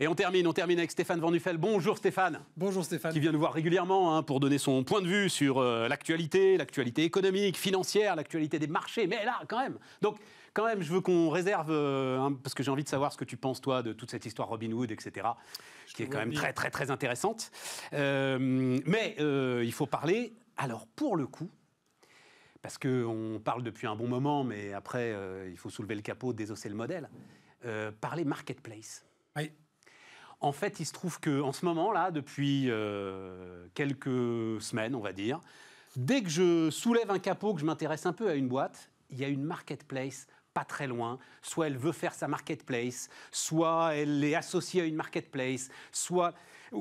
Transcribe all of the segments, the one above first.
Et on termine, on termine avec Stéphane Van Nuffel. Bonjour Stéphane. Bonjour Stéphane. Qui vient nous voir régulièrement hein, pour donner son point de vue sur euh, l'actualité, l'actualité économique, financière, l'actualité des marchés. Mais là, quand même. Donc, quand même, je veux qu'on réserve, euh, parce que j'ai envie de savoir ce que tu penses, toi, de toute cette histoire Robin Hood, etc., qui est quand même très, très, très intéressante. Euh, mais il faut parler, alors, pour le coup, parce qu'on parle depuis un bon moment, mais après, il faut soulever le capot, désosser le modèle, parler marketplace. Oui. En fait, il se trouve que en ce moment là, depuis euh, quelques semaines, on va dire, dès que je soulève un capot, que je m'intéresse un peu à une boîte, il y a une marketplace pas très loin. Soit elle veut faire sa marketplace, soit elle est associée à une marketplace, soit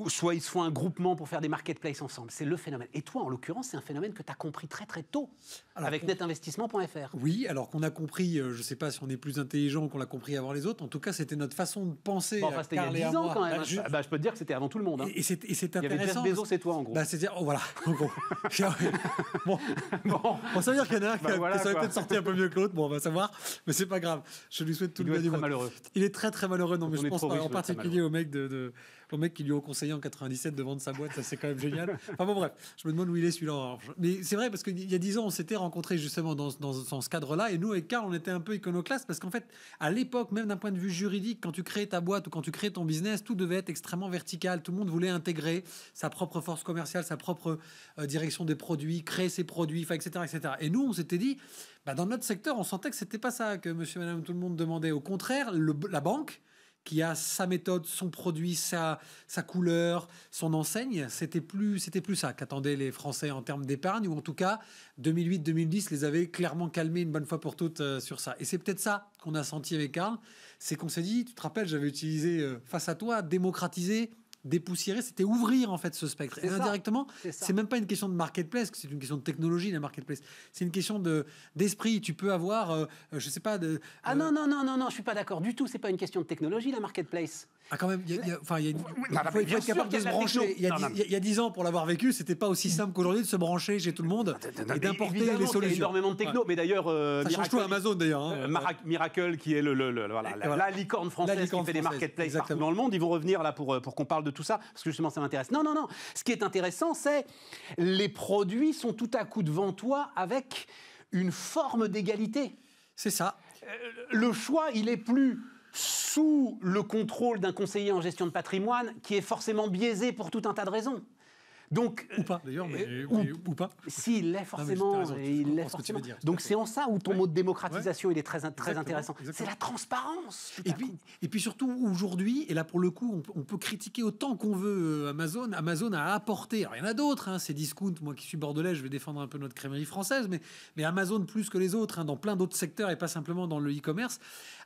soit ils se font un groupement pour faire des marketplaces ensemble. C'est le phénomène. Et toi, en l'occurrence, c'est un phénomène que tu as compris très très tôt avec netinvestissement.fr. Oui, alors qu'on a compris, euh, je ne sais pas si on est plus intelligent qu'on l'a compris avant les autres, en tout cas, c'était notre façon de penser. enfin, c'était il quand même. Bah, hein. ah, bah, je... peux te dire que c'était avant tout le monde. Hein. Et, c'est intéressant. Il y avait toi, en gros. Bah, C'est-à-dire, oh, voilà, en gros. bon. bon. On veut dire qu'il y en a un bah, qui, voilà, peut-être sorti un peu mieux que l'autre, bon, on va savoir, mais c'est pas grave. Je lui souhaite tout le du monde. Il est très très malheureux, non, mais je pense en particulier au mec de le mec qui lui a conseillé en 97 de vendre sa boîte, ça c'est quand même génial. Enfin bon, bref, je me demande où il est celui-là. Mais c'est vrai, parce qu'il y a 10 ans, on s'était rencontrés justement dans, ce cadre-là, et nous, et Karl, on était un peu iconoclaste, parce qu'en fait, à l'époque, même d'un point de vue juridique, quand tu crées ta boîte ou quand tu crées ton business, tout devait être extrêmement vertical. Tout le monde voulait intégrer sa propre force commerciale, sa propre euh, direction des produits, créer ses produits, etc., etc. Et nous, on s'était dit, bah, dans notre secteur, on sentait que c'était pas ça que monsieur, madame, tout le monde demandait. Au contraire, la banque, qui a sa méthode, son produit, sa, sa couleur, son enseigne. C'était plus, c'était plus ça qu'attendaient les Français en termes d'épargne, ou en tout cas, 2008-2010 les avait clairement calmés une bonne fois pour toutes euh, sur ça. Et c'est peut-être ça qu'on a senti avec Karl, c'est qu'on s'est dit, tu te rappelles, j'avais utilisé euh, face à toi, démocratiser dépoussiérer, c'était ouvrir en fait ce spectre. Et indirectement, c'est même pas une question de marketplace, c'est une question de technologie la marketplace. C'est une question de d'esprit. Tu peux avoir, euh, euh, je sais pas Ah euh, non non non non non, je suis pas d'accord du tout. C'est pas une question de technologie la marketplace. Ah, quand même, il y a, capable de se brancher. Il y a 10 ans, pour l'avoir vécu, c'était pas aussi simple qu'aujourd'hui de se brancher j'ai tout le monde ah, et d'importer les solutions. énormément de techno, mais d'ailleurs. Euh, ça tout Amazon, d'ailleurs. Hein. Euh, Miracle, qui est la licorne française qui fait des marketplaces partout dans le monde, ils vont revenir là euh, pour qu'on parle de tout ça, parce que justement, ça m'intéresse. Non, non, non. Ce qui est intéressant, c'est les produits sont tout à coup devant toi avec une forme d'égalité. C'est ça. Le choix, il est plus sous le contrôle d'un conseiller en gestion de patrimoine qui est forcément biaisé pour tout un tas de raisons. Donc, ou pas euh, d'ailleurs, mais, euh, ou, pas. Si, il l'est forcément. il Donc c'est en ça où ton mot de démocratisation il est très, très intéressant. C'est la transparence. Et puis, et puis surtout aujourd'hui, et là pour le coup, on, peut critiquer autant qu'on veut euh, Amazon. Amazon a apporté, rien a d'autre, hein, c'est Discount, moi qui suis bordelais, je vais défendre un peu notre crémerie française, mais, mais Amazon plus que les autres, hein, dans plein d'autres secteurs et pas simplement dans le e-commerce,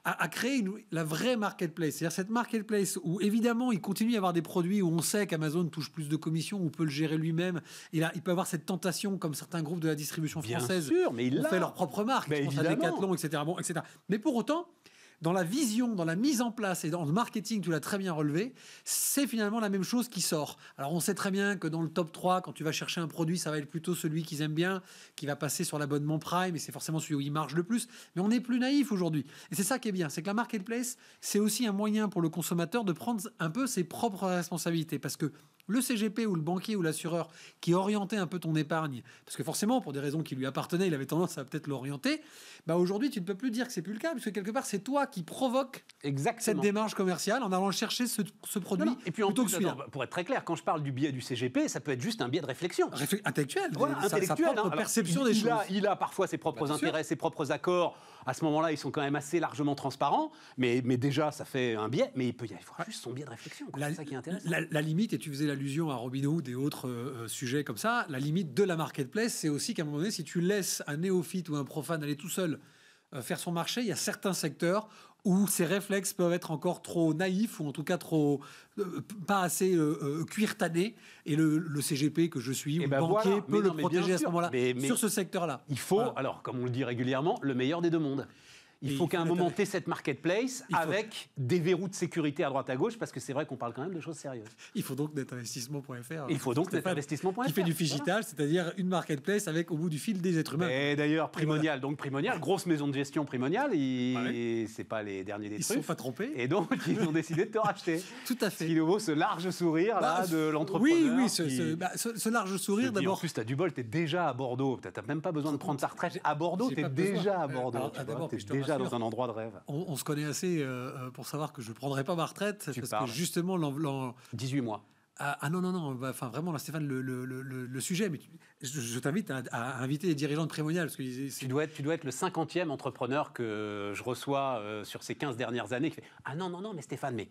a, créé la vraie marketplace. C'est-à-dire cette marketplace où évidemment il continue à avoir des produits où on sait qu'Amazon touche plus de commissions, ou peut gérer lui-même. Il, il peut avoir cette tentation, comme certains groupes de la distribution française, Bien sûr, mais il ont fait leur propre marque, mais etc. etc. Mais pour autant, dans la vision, dans la mise en place et dans le marketing, tu l'as très bien relevé, c'est finalement la même chose qui sort. Alors on sait très bien que dans le top 3, quand tu vas chercher un produit, ça va être plutôt celui qu'ils aiment bien, qui va passer sur l'abonnement Prime, et c'est forcément celui où il marche le plus. Mais on est plus naïf aujourd'hui. Et c'est ça qui est bien, c'est que la marketplace, c'est aussi un moyen pour le consommateur de prendre un peu ses propres responsabilités. Parce que le CGP ou le banquier ou l'assureur qui orientait un peu ton épargne, parce que forcément, pour des raisons qui lui appartenaient, il avait tendance à peut-être l'orienter, bah aujourd'hui, tu ne peux plus dire que c'est plus le cas, puisque quelque part, c'est toi qui provoques Exactement. cette démarche commerciale en allant chercher ce, produit Et puis, en plutôt que Pour être très clair, quand je parle du biais du CGP, ça peut être juste un biais de réflexion. intellectuel, voilà, intellectuel hein. perception il, des choses. A, il a parfois ses propres bah, intérêts, ses propres accords à ce moment-là, ils sont quand même assez largement transparents, mais, mais déjà, ça fait un biais, mais il peut y avoir juste son biais de réflexion. C'est ça qui est La, la, limite, et tu faisais l'allusion à Robin Hood et autres euh, euh, sujets comme ça, la limite de la marketplace, c'est aussi qu'à un moment donné, si tu laisses un néophyte ou un profane aller tout seul euh, faire son marché, il y a certains secteurs où ces réflexes peuvent être encore trop naïfs ou en tout cas trop euh, pas assez euh, cuir cuirtanés. Et le, CGP que je suis, eh ou ben banquier, peut le protéger à ce moment-là, sur ce secteur-là. Il faut, alors comme on le dit régulièrement, le meilleur des deux mondes. Il faut qu'à un moment T, cette marketplace, avec des verrous de sécurité à droite à gauche, parce que c'est vrai qu'on parle quand même de choses sérieuses. Il faut donc netinvestissement.fr. Il faut donc netinvestissement.fr. Qui fait du digital, c'est-à-dire une marketplace avec au bout du fil des êtres humains. Et d'ailleurs, Primonial, donc Primonial, grosse maison de gestion Primonial, c'est pas les derniers des ils trucs. Ils sont pas trompés. Et donc, ils ont décidé de te racheter. Tout à fait. Ce ce large sourire là bah, de l'entrepreneur. Oui, oui, bah, ce, large sourire d'abord. En plus, tu as du bol, tu es déjà à Bordeaux. Tu n'as même pas besoin de prendre ta retraite à Bordeaux, tu es déjà à Bordeaux dans un endroit de rêve. On, se connaît assez euh, euh, pour savoir que je ne prendrai pas ma retraite. Tu justement, 18 mois. Ah, ah, non, non, non, bah, enfin vraiment, là, Stéphane, le, sujet, mais je, t'invite à, inviter les dirigeants de Prémonial. Parce que tu, dois être, tu dois être le 50e entrepreneur que je reçois euh, sur ces 15 dernières années Ah non, non, non, mais Stéphane, mais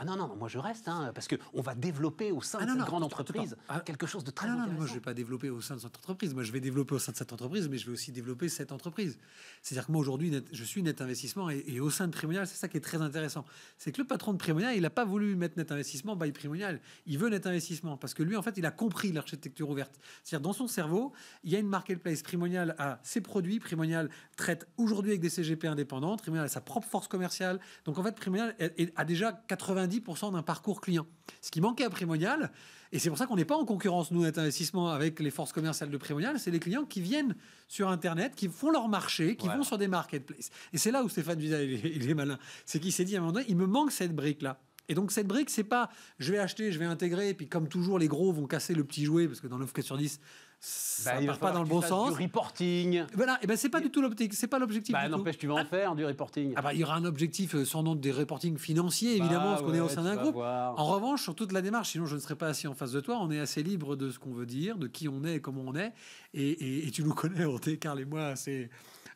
ah non, non, moi je reste, hein, parce qu'on va développer au sein ah de cette grande entreprise ah, quelque chose de ah très ah non, Non, moi je ne vais pas développer au sein de cette entreprise. Moi je vais développer au sein de cette entreprise, mais je vais aussi développer cette entreprise. C'est-à-dire que moi aujourd'hui, je suis net investissement et, au sein de Primonial, c'est ça qui est très intéressant. C'est que le patron de Primonial, il n'a pas voulu mettre net investissement by Primonial. Il veut net investissement parce que lui, en fait, il a compris l'architecture ouverte. C'est-à-dire dans son cerveau, il y a une marketplace. Primonial a ses produits. Primonial traite aujourd'hui avec des CGP indépendants. Primonial a sa propre force commerciale. Donc en fait, Primonial a déjà 90 10% d'un parcours client. Ce qui manquait à Primonial, et c'est pour ça qu'on n'est pas en concurrence, nous, notre investissement avec les forces commerciales de Primonial, c'est les clients qui viennent sur Internet, qui font leur marché, qui vont sur des marketplaces. Et c'est là où Stéphane Visa, il, est, malin. C'est qu'il s'est dit à un moment donné, il me manque cette brique-là. Et donc cette brique, c'est pas je vais acheter, je vais intégrer, et puis comme toujours, les gros vont casser le petit jouet, parce que dans l'offre cas sur 10, ça ben, part pas dans le bon sens. Du reporting. Voilà, eh ben et eh ben c'est pas du tout l'optique, c'est pas l'objectif. Bah, n'empêche, tu vas en ah. faire du reporting. Ah bah, il y aura un objectif euh, sans doute des reporting financiers, bah évidemment, parce qu'on est au sein d'un groupe. En revanche, sur toute la démarche, sinon je ne serais pas assis en face de toi, on est assez libre de ce qu'on veut dire, de qui on est, et comment on est, et, tu nous connais, on car les moi, c'est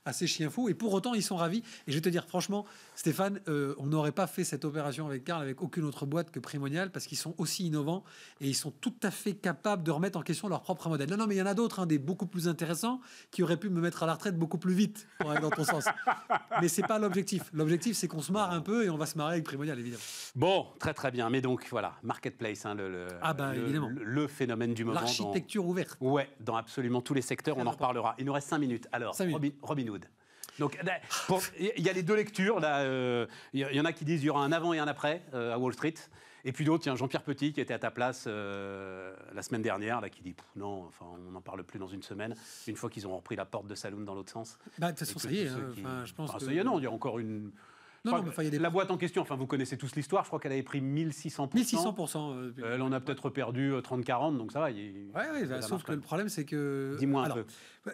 assez ces chiens fous. Et pour autant, ils sont ravis. Et je vais te dire, franchement, Stéphane, euh, on n'aurait pas fait cette opération avec Karl avec aucune autre boîte que Primonial parce qu'ils sont aussi innovants et ils sont tout à fait capables de remettre en question leur propre modèle. Non, non, mais il y en a d'autres, hein, des beaucoup plus intéressants qui auraient pu me mettre à la retraite beaucoup plus vite, dans ton sens. Mais c'est pas l'objectif. L'objectif, c'est qu'on se marre un peu et on va se marrer avec Primonial, évidemment. Bon, très très bien. Mais donc, voilà, marketplace, hein, ah ben, le, le, phénomène du moment. L'architecture ouverte. Ouais, dans absolument tous les secteurs. On en reparlera. Il nous reste 5 minutes. Alors, Robin donc, eh ben, il y a les deux lectures. Là, euh, il y en a qui disent qu'il y aura un avant et un après euh, à Wall Street. Et puis d'autres, il y a Jean-Pierre Petit qui était à ta place euh, la semaine dernière, là, qui dit non, enfin, on n'en parle plus dans une semaine, une fois qu'ils ont repris la porte de Saloon dans l'autre sens. Bah, de toute façon, ça y est, hein, je pense. que... Ça y est, non, il y a encore une. Non, mais y a des... La boîte en question, enfin, vous connaissez tous l'histoire, je crois qu'elle avait pris 1600%. 1600%. Elle en a peut-être perdu 30-40, donc ça va. Y... Ouais, bah, sauf que le problème, c'est que. Dis-moi un peu. Bah,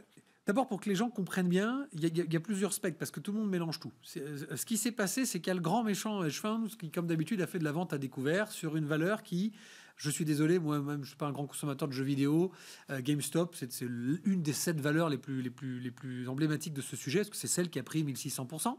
D'abord, pour que les gens comprennent bien, il y, a plusieurs spectres parce que tout le monde mélange tout. Euh, ce qui s'est passé, c'est qu'il y a le grand méchant qui, comme d'habitude, a fait de la vente à découvert sur une valeur qui, je suis désolé, moi-même, je ne suis pas un grand consommateur de jeux vidéo. Euh, GameStop, c'est une des sept valeurs les plus, les, plus, les plus emblématiques de ce sujet parce que c'est celle qui a pris 1600%.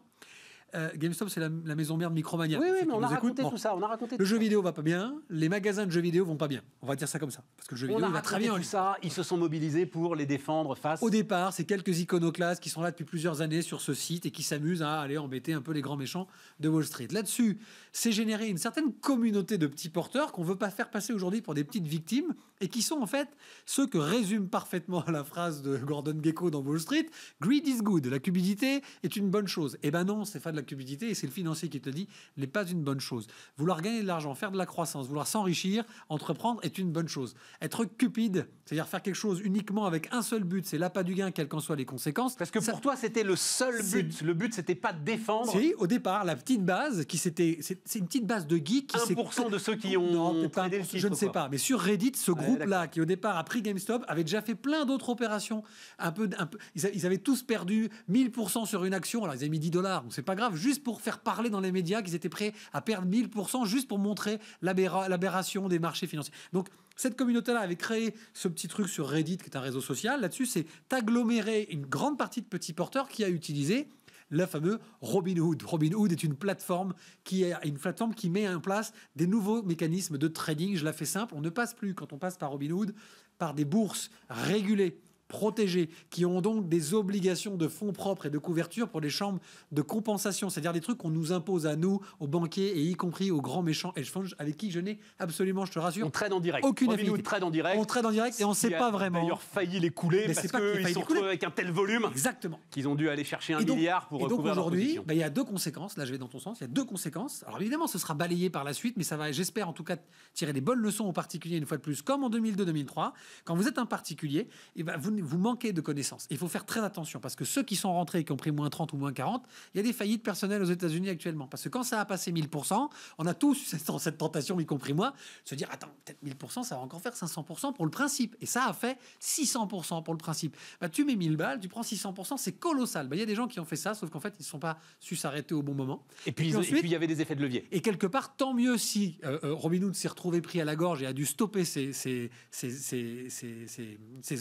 Euh, GameStop, c'est la, maison mère de Micromania. Oui, mais on a raconté tout ça. On a le jeu vidéo va pas bien. Les magasins de jeux vidéo vont pas bien. On va dire ça comme ça. Parce que le jeu vidéo va très bien. ça, ils se sont mobilisés pour les défendre face. Au départ, c'est quelques iconoclastes qui sont là depuis plusieurs années sur ce site et qui s'amusent à aller embêter un peu les grands méchants de Wall Street. Là-dessus, c'est généré une certaine communauté de petits porteurs qu'on veut pas faire passer aujourd'hui pour des petites victimes et qui sont en fait ceux que résume parfaitement la phrase de Gordon Gecko dans Wall Street Greed is good. La cupidité est une bonne chose. Et eh ben non, c'est pas de la cupidité, et c'est le financier qui te dit, n'est pas une bonne chose. Vouloir gagner de l'argent, faire de la croissance, vouloir s'enrichir, entreprendre est une bonne chose. Être cupide, c'est-à-dire faire quelque chose uniquement avec un seul but, c'est l'appât du gain, quelles qu'en soient les conséquences. Parce que pour toi, c'était le seul but. Le but, c'était pas de défendre. Si, au départ, la petite base qui s'était. C'est une petite base de geeks. 1% de ceux qui ont. pas, je ne sais pas. Mais sur Reddit, ce groupe-là, qui au départ a pris GameStop, avait déjà fait plein d'autres opérations. Un peu, un peu, ils, avaient tous perdu 1000% sur une action. Alors, ils avaient mis 10 dollars, donc c'est pas grave juste pour faire parler dans les médias qu'ils étaient prêts à perdre 1000%, juste pour montrer l'aberration des marchés financiers. Donc, cette communauté-là avait créé ce petit truc sur Reddit, qui est un réseau social. Là-dessus, c'est aggloméré une grande partie de petits porteurs qui a utilisé le fameux Robinhood. Robinhood est une plateforme qui est une plateforme qui met en place des nouveaux mécanismes de trading. Je la fais simple, on ne passe plus quand on passe par Robin Hood par des bourses régulées protégés, qui ont donc des obligations de fonds propres et de couverture pour les chambres de compensation, c'est-à-dire des trucs qu'on nous impose à nous, aux banquiers et y compris aux grands méchants je funds avec qui je n'ai absolument, je te rassure, on trade en direct. aucune affinité. On trade en direct. On trade en direct et on ne sait pas vraiment. D'ailleurs, failli les couler parce qu'ils avec un tel volume. Exactement. Qu'ils ont dû aller chercher un milliard pour et donc aujourd'hui, bah, il y a deux conséquences. Là, je vais dans ton sens. Il y a deux conséquences. Alors évidemment, ce sera balayé par la suite, mais ça va, j'espère en tout cas, tirer des bonnes leçons aux particuliers une fois de plus, comme en 2002-2003. Quand vous êtes un particulier, et eh ben vous vous manquez de connaissances. Il faut faire très attention parce que ceux qui sont rentrés et qui ont pris moins 30 ou moins 40, il y a des faillites personnelles aux États-Unis actuellement. Parce que quand ça a passé 1000%, on a tous cette tentation, y compris moi, de se dire Attends, peut-être 1000%, ça va encore faire 500% pour le principe. Et ça a fait 600% pour le principe. Bah, tu mets 1000 balles, tu prends 600%, c'est colossal. Bah, il y a des gens qui ont fait ça, sauf qu'en fait, ils ne sont pas su s'arrêter au bon moment. Et puis, il y avait des effets de levier. Et quelque part, tant mieux si euh, euh, Robin Hood s'est retrouvé pris à la gorge et a dû stopper ses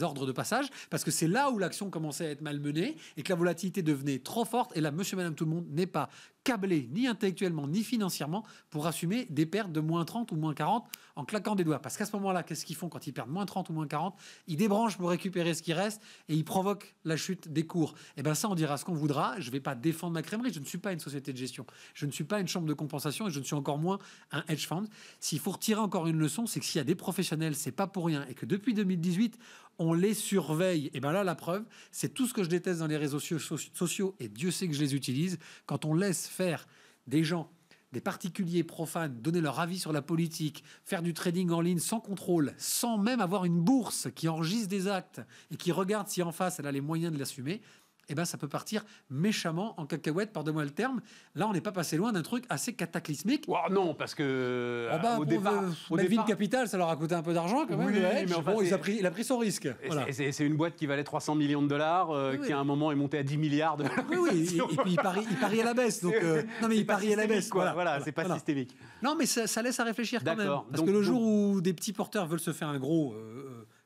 ordres de passage parce que c'est là où l'action commençait à être malmenée et que la volatilité devenait trop forte. Et là, monsieur, madame, tout le monde n'est pas câblé ni intellectuellement, ni financièrement, pour assumer des pertes de moins 30 ou moins 40 en claquant des doigts. Parce qu'à ce moment-là, qu'est-ce qu'ils font quand ils perdent moins 30 ou moins 40 Ils débranchent pour récupérer ce qui reste et ils provoquent la chute des cours. Et eh bien ça, on dira ce qu'on voudra. Je ne vais pas défendre ma crémerie Je ne suis pas une société de gestion. Je ne suis pas une chambre de compensation et je ne suis encore moins un hedge fund. S'il faut retirer encore une leçon, c'est que s'il y a des professionnels, c'est pas pour rien. Et que depuis 2018, on les surveille. Et eh bien là, la preuve, c'est tout ce que je déteste dans les réseaux sociaux, et Dieu sait que je les utilise. Quand on laisse faire des gens, des particuliers profanes, donner leur avis sur la politique, faire du trading en ligne sans contrôle, sans même avoir une bourse qui enregistre des actes et qui regarde si en face elle a les moyens de l'assumer, eh ben, ça peut partir méchamment en cacahuète, deux moi le terme. Là, on n'est pas passé loin d'un truc assez cataclysmique. non, parce que. Ah bah, au, départ, euh, au Capital, ça leur a coûté un peu d'argent quand même. Oui, mais, bon, il, a pris, il, a pris, son risque. Voilà. C'est une boîte qui valait 300 millions de dollars, euh, qui à un moment est montée à 10 milliards de Oui, oui, et, puis il parie, à la baisse. Euh, non, mais il parie à la baisse. Voilà, c'est pas systémique. Non, mais ça, laisse à réfléchir quand même. Parce que le jour où des petits porteurs veulent se faire un gros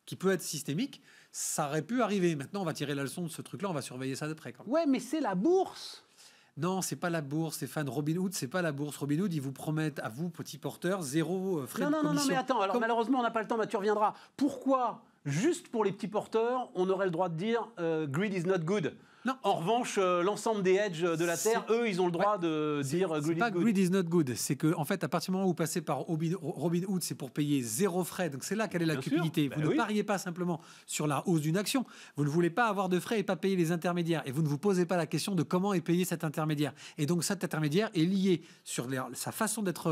qui peut être systémique, ça aurait pu arriver. Maintenant, on va tirer la leçon de ce truc-là, on va surveiller ça de près. Quand même. Ouais, mais c'est la bourse non, c'est pas la bourse, c'est fan Robin Hood, c'est pas la bourse. Robin Hood, ils vous promettent à vous, petits porteurs, zéro euh, frais non, de commission. Non, mais attends, alors malheureusement, on n'a pas le temps, mais bah, tu reviendras. Pourquoi, juste pour les petits porteurs, on aurait le droit de dire euh, greed is not good non. En revanche, euh, l'ensemble des hedges euh, de la Terre, eux, ils ont le droit de dire euh, greed is good. is not good. C'est que, en fait, à partir du moment où vous passez par Hood, c'est pour payer zéro frais. Donc c'est là qu'elle est la cupidité. Vous bah ne pariez pas simplement sur la hausse d'une action. Vous ne voulez pas avoir de frais et pas payer les intermédiaires. Et vous ne vous posez pas la question de comment est payé cet intermédiaire. Et donc cet intermédiaire est lié sur sa façon d'être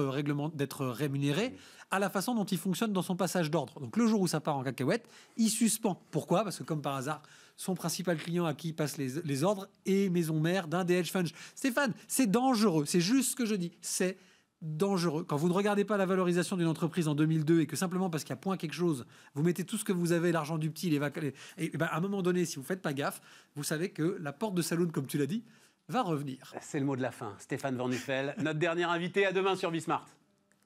d'être rémunéré à la façon dont il fonctionne dans son passage d'ordre. Donc le jour où ça part en cacahuète, il suspend. Pourquoi Parce que comme par hasard, son principal client à qui il passe les, ordres est maison mère d'un des hedge funds. Stéphane, c'est dangereux, c'est juste ce que je dis, c'est dangereux. Quand vous ne regardez pas la valorisation d'une entreprise en 2002 et que simplement parce qu'il y a point quelque chose, vous mettez tout ce que vous avez, l'argent du petit, les vacances, et, eh ben, à un moment donné, si vous faites pas gaffe, vous savez que la porte de saloon, comme tu l'as dit, va revenir. C'est le mot de la fin. Stéphane Van Nuffel, notre dernier invité, à demain sur Bismart.